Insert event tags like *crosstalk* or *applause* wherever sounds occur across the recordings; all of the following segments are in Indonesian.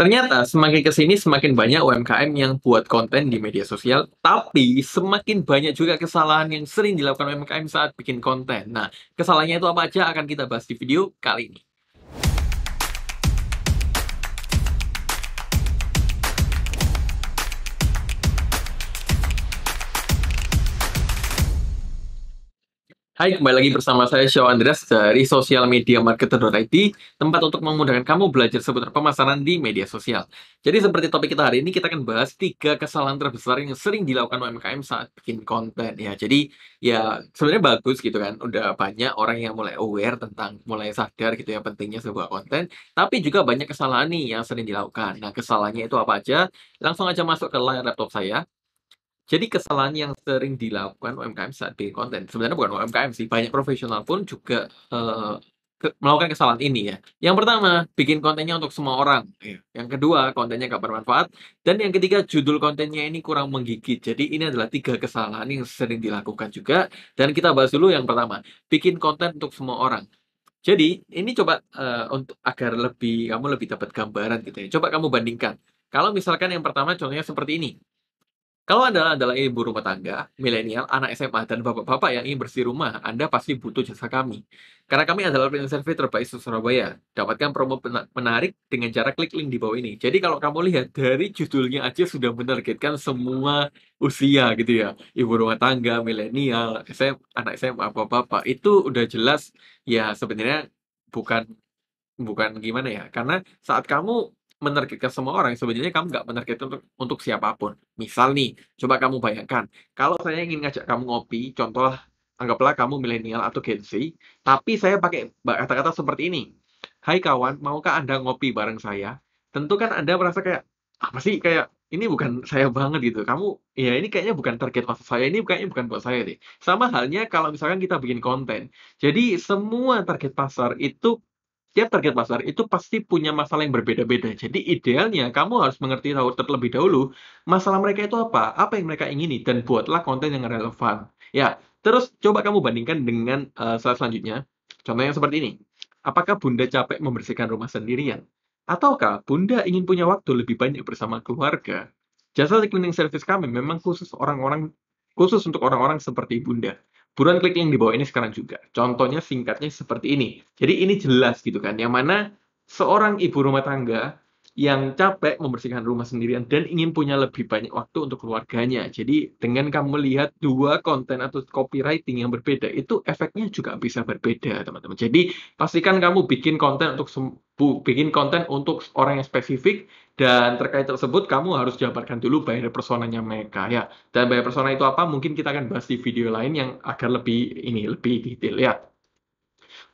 Ternyata semakin kesini semakin banyak UMKM yang buat konten di media sosial, tapi semakin banyak juga kesalahan yang sering dilakukan UMKM saat bikin konten. Nah, kesalahannya itu apa aja akan kita bahas di video kali ini. Hai, kembali lagi bersama saya Show Andreas dari Social Media Marketer.id, tempat untuk memudahkan kamu belajar seputar pemasaran di media sosial. Jadi seperti topik kita hari ini, kita akan bahas tiga kesalahan terbesar yang sering dilakukan UMKM saat bikin konten ya. Jadi ya sebenarnya bagus gitu kan, udah banyak orang yang mulai aware tentang mulai sadar gitu ya pentingnya sebuah konten, tapi juga banyak kesalahan nih yang sering dilakukan. Nah kesalahannya itu apa aja? Langsung aja masuk ke layar laptop saya, jadi kesalahan yang sering dilakukan UMKM saat bikin konten, sebenarnya bukan UMKM sih, banyak profesional pun juga uh, ke, melakukan kesalahan ini ya. Yang pertama, bikin kontennya untuk semua orang. Ya. Yang kedua, kontennya gak bermanfaat. Dan yang ketiga, judul kontennya ini kurang menggigit. Jadi ini adalah tiga kesalahan yang sering dilakukan juga. Dan kita bahas dulu yang pertama, bikin konten untuk semua orang. Jadi ini coba uh, untuk agar lebih kamu lebih dapat gambaran gitu ya. Coba kamu bandingkan. Kalau misalkan yang pertama contohnya seperti ini. Kalau Anda adalah ibu rumah tangga, milenial, anak SMA, dan bapak-bapak yang ingin bersih rumah, Anda pasti butuh jasa kami. Karena kami adalah pilihan survei terbaik di Surabaya. Dapatkan promo menarik dengan cara klik link di bawah ini. Jadi kalau kamu lihat, dari judulnya aja sudah menargetkan semua usia gitu ya. Ibu rumah tangga, milenial, SM, anak SMA, bapak-bapak. Itu udah jelas ya sebenarnya bukan bukan gimana ya. Karena saat kamu menargetkan semua orang, sebenarnya kamu nggak menargetkan untuk, untuk siapapun. Misal nih, coba kamu bayangkan, kalau saya ingin ngajak kamu ngopi, contohlah, anggaplah kamu milenial atau Gen Z, tapi saya pakai kata-kata seperti ini. Hai kawan, maukah Anda ngopi bareng saya? Tentu kan Anda merasa kayak, apa sih, kayak ini bukan saya banget gitu. Kamu, ya ini kayaknya bukan target masuk saya, ini kayaknya bukan buat saya deh. Sama halnya kalau misalkan kita bikin konten. Jadi semua target pasar itu setiap target pasar itu pasti punya masalah yang berbeda-beda. Jadi idealnya kamu harus mengerti terlebih dahulu masalah mereka itu apa, apa yang mereka ingini, dan buatlah konten yang relevan. Ya, terus coba kamu bandingkan dengan uh, slide selanjutnya. Contoh yang seperti ini. Apakah Bunda capek membersihkan rumah sendirian? Ataukah Bunda ingin punya waktu lebih banyak bersama keluarga? Jasa cleaning service kami memang khusus orang-orang khusus untuk orang-orang seperti Bunda buruan klik link di bawah ini sekarang juga. Contohnya singkatnya seperti ini. Jadi ini jelas gitu kan, yang mana seorang ibu rumah tangga yang capek membersihkan rumah sendirian dan ingin punya lebih banyak waktu untuk keluarganya. Jadi dengan kamu lihat dua konten atau copywriting yang berbeda itu efeknya juga bisa berbeda, teman-teman. Jadi pastikan kamu bikin konten untuk bikin konten untuk orang yang spesifik dan terkait tersebut kamu harus jabarkan dulu bayar personanya mereka ya. Dan bayar persona itu apa? Mungkin kita akan bahas di video lain yang agar lebih ini lebih detail ya.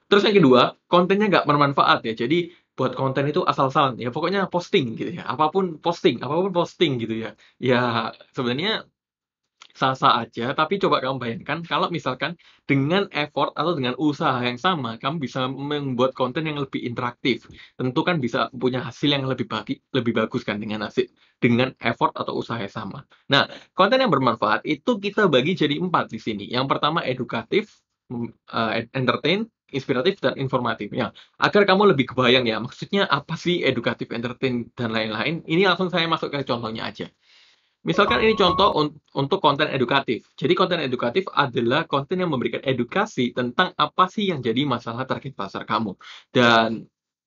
Terus yang kedua, kontennya nggak bermanfaat ya. Jadi buat konten itu asal-asalan ya pokoknya posting gitu ya apapun posting apapun posting gitu ya ya sebenarnya sah-sah aja tapi coba kamu bayangkan kalau misalkan dengan effort atau dengan usaha yang sama kamu bisa membuat konten yang lebih interaktif tentu kan bisa punya hasil yang lebih bagi, lebih bagus kan dengan hasil dengan effort atau usaha yang sama nah konten yang bermanfaat itu kita bagi jadi empat di sini yang pertama edukatif mm, eh, entertain inspiratif dan informatif ya agar kamu lebih kebayang ya maksudnya apa sih edukatif entertain dan lain-lain ini langsung saya masuk ke contohnya aja misalkan ini contoh un untuk konten edukatif jadi konten edukatif adalah konten yang memberikan edukasi tentang apa sih yang jadi masalah target pasar kamu dan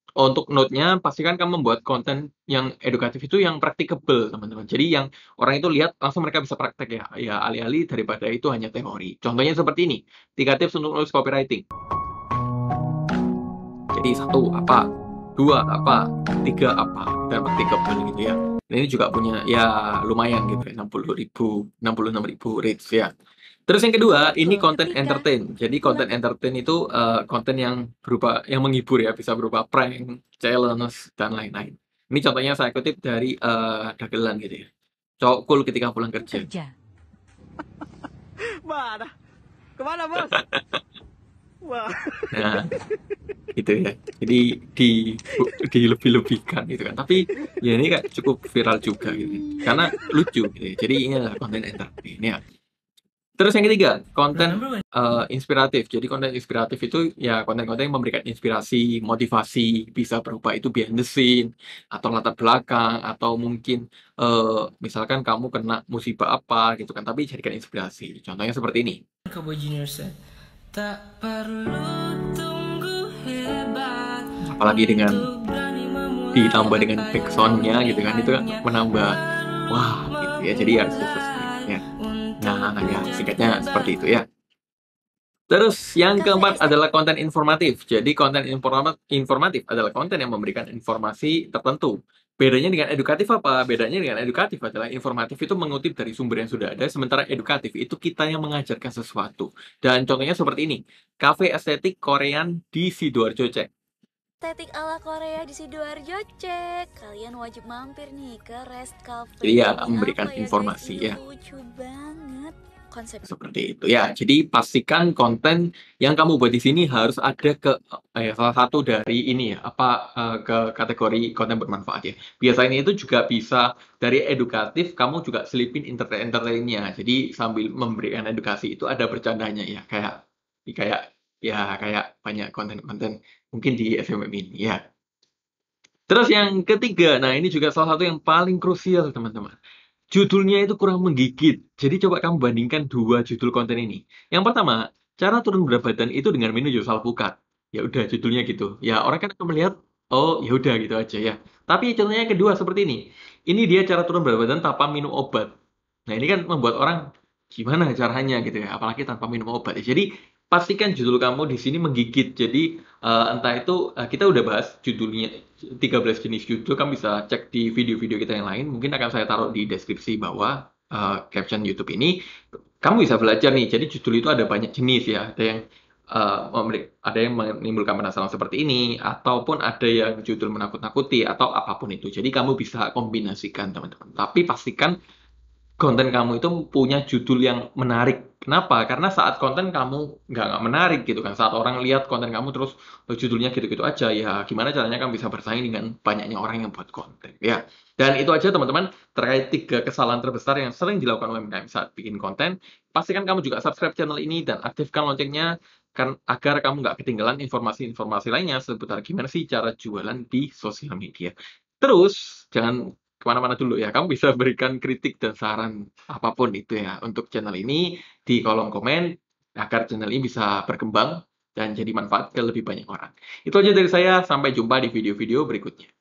untuk note-nya pastikan kamu membuat konten yang edukatif itu yang practicable teman-teman jadi yang orang itu lihat langsung mereka bisa praktek ya ya alih-alih daripada itu hanya teori contohnya seperti ini tiga tips untuk nulis copywriting jadi satu apa dua apa tiga apa dapat tiga bulan gitu ya nah, ini juga punya ya lumayan gitu ya 60 ribu enam ribu rates ya terus yang kedua ini konten entertain jadi iya. konten entertain itu uh, konten yang berupa yang menghibur ya bisa berupa prank challenge dan lain-lain ini contohnya saya kutip dari uh, dagelan gitu ya cowok cool ketika pulang kerja, kerja. mana *laughs* kemana bos *laughs* Wah. Nah gitu ya jadi di di lebih lebihkan gitu kan tapi ya ini kan cukup viral juga gitu karena lucu gitu ya. jadi ini adalah konten entertain ya terus yang ketiga konten uh, inspiratif jadi konten inspiratif itu ya konten-konten yang memberikan inspirasi motivasi bisa berupa itu behind the scene atau latar belakang atau mungkin uh, misalkan kamu kena musibah apa gitu kan tapi jadikan inspirasi contohnya seperti ini tak perlu apalagi dengan ditambah dengan back gitu kan itu kan menambah wah gitu ya jadi ya sesuatu nah, nah ya singkatnya seperti itu ya Terus yang keempat adalah konten informatif. Jadi konten informatif adalah konten yang memberikan informasi tertentu Bedanya dengan edukatif apa? Bedanya dengan edukatif adalah informatif itu mengutip dari sumber yang sudah ada, sementara edukatif itu kita yang mengajarkan sesuatu. Dan contohnya seperti ini, kafe estetik Korean di Sidoarjo cek. Estetik ala Korea di Sidoarjo cek. Kalian wajib mampir nih ke Rest Cafe. Iya, memberikan ya, informasi ya konsep seperti itu ya jadi pastikan konten yang kamu buat di sini harus ada ke eh, salah satu dari ini ya apa eh, ke kategori konten bermanfaat ya biasanya itu juga bisa dari edukatif kamu juga selipin entertain entertainnya jadi sambil memberikan edukasi itu ada bercandanya ya kayak kayak ya kayak banyak konten-konten mungkin di SMM ini ya terus yang ketiga nah ini juga salah satu yang paling krusial teman-teman judulnya itu kurang menggigit. Jadi coba kamu bandingkan dua judul konten ini. Yang pertama, cara turun berat badan itu dengan menu jual alpukat. Ya udah judulnya gitu. Ya orang kan akan melihat, oh ya udah gitu aja ya. Tapi contohnya yang kedua seperti ini. Ini dia cara turun berat badan tanpa minum obat. Nah ini kan membuat orang gimana caranya gitu ya, apalagi tanpa minum obat. Ya, jadi pastikan judul kamu di sini menggigit. Jadi uh, entah itu uh, kita udah bahas judulnya 13 jenis judul kamu bisa cek di video-video kita yang lain. Mungkin akan saya taruh di deskripsi bawah uh, caption YouTube ini. Kamu bisa belajar nih. Jadi judul itu ada banyak jenis ya. Ada yang uh, ada yang menimbulkan penasaran seperti ini, ataupun ada yang judul menakut-nakuti atau apapun itu. Jadi kamu bisa kombinasikan teman-teman. Tapi pastikan konten kamu itu punya judul yang menarik. Kenapa? Karena saat konten kamu nggak nggak menarik gitu kan. Saat orang lihat konten kamu terus oh, judulnya gitu-gitu aja, ya gimana caranya kamu bisa bersaing dengan banyaknya orang yang buat konten ya. Dan itu aja teman-teman terkait tiga kesalahan terbesar yang sering dilakukan UMKM saat bikin konten. Pastikan kamu juga subscribe channel ini dan aktifkan loncengnya kan agar kamu nggak ketinggalan informasi-informasi lainnya seputar gimana sih cara jualan di sosial media. Terus jangan kemana-mana dulu ya. Kamu bisa berikan kritik dan saran apapun itu ya untuk channel ini di kolom komen agar channel ini bisa berkembang dan jadi manfaat ke lebih banyak orang. Itu aja dari saya, sampai jumpa di video-video berikutnya.